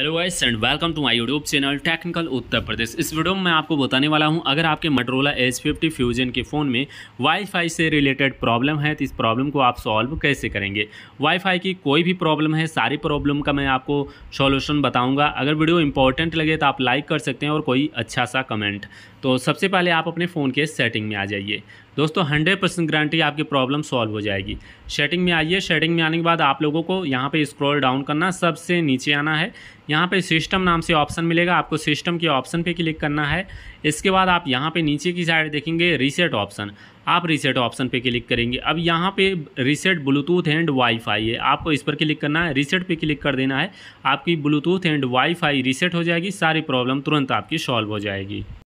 hello guys and welcome to my YouTube channel technical Uttar Pradesh इस video में मैं आपको बताने वाला हूं अगर आपके मटरोला एच फिफ्टी फ्यूजन के फ़ोन में वाईफाई से रिलेटेड प्रॉब्लम है तो इस प्रॉब्लम को आप सॉल्व कैसे करेंगे वाईफाई की कोई भी प्रॉब्लम है सारी प्रॉब्लम का मैं आपको सॉल्यूशन बताऊँगा अगर वीडियो इंपॉर्टेंट लगे तो आप लाइक कर सकते हैं और कोई अच्छा सा कमेंट तो सबसे पहले आप अपने फ़ोन के सेटिंग में आ जाइए दोस्तों हंड्रेड परसेंट गारंटी आपकी प्रॉब्लम सॉल्व हो जाएगी सेटिंग में आइए सेटिंग में आने के बाद आप लोगों को यहाँ पे स्क्रॉल डाउन करना सबसे नीचे आना है यहाँ पे सिस्टम नाम से ऑप्शन मिलेगा आपको सिस्टम के ऑप्शन पे क्लिक करना है इसके बाद आप यहाँ पे नीचे की साइड देखेंगे रीसेट ऑप्शन आप रीसेट ऑप्शन पे क्लिक करेंगे अब यहाँ पे रीसेट ब्लूटूथ एंड वाईफाई है आपको इस पर क्लिक करना है रीसेट पे क्लिक कर देना है आपकी ब्लूटूथ एंड वाईफाई रीसेट हो जाएगी सारी प्रॉब्लम तुरंत आपकी सॉल्व हो जाएगी